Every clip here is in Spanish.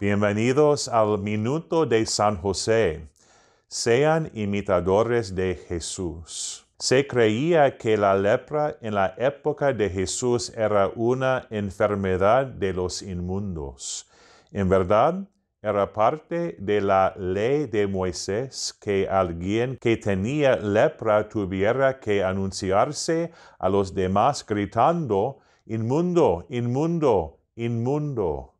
Bienvenidos al Minuto de San José. Sean imitadores de Jesús. Se creía que la lepra en la época de Jesús era una enfermedad de los inmundos. En verdad, era parte de la ley de Moisés que alguien que tenía lepra tuviera que anunciarse a los demás gritando, inmundo, inmundo, inmundo.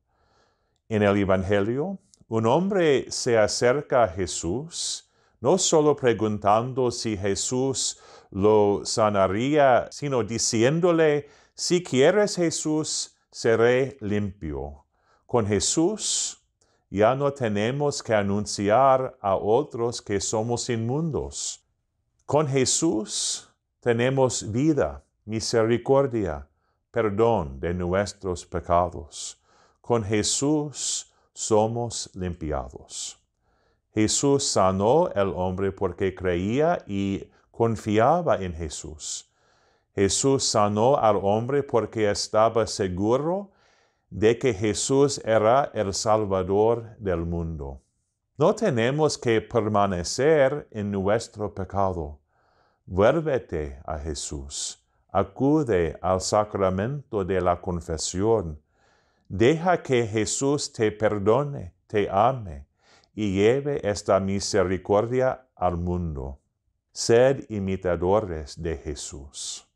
En el Evangelio, un hombre se acerca a Jesús no solo preguntando si Jesús lo sanaría, sino diciéndole, si quieres Jesús, seré limpio. Con Jesús ya no tenemos que anunciar a otros que somos inmundos. Con Jesús tenemos vida, misericordia, perdón de nuestros pecados. Con Jesús somos limpiados. Jesús sanó al hombre porque creía y confiaba en Jesús. Jesús sanó al hombre porque estaba seguro de que Jesús era el Salvador del mundo. No tenemos que permanecer en nuestro pecado. Vuélvete a Jesús. Acude al sacramento de la confesión. Deja que Jesús te perdone, te ame y lleve esta misericordia al mundo. Sed imitadores de Jesús.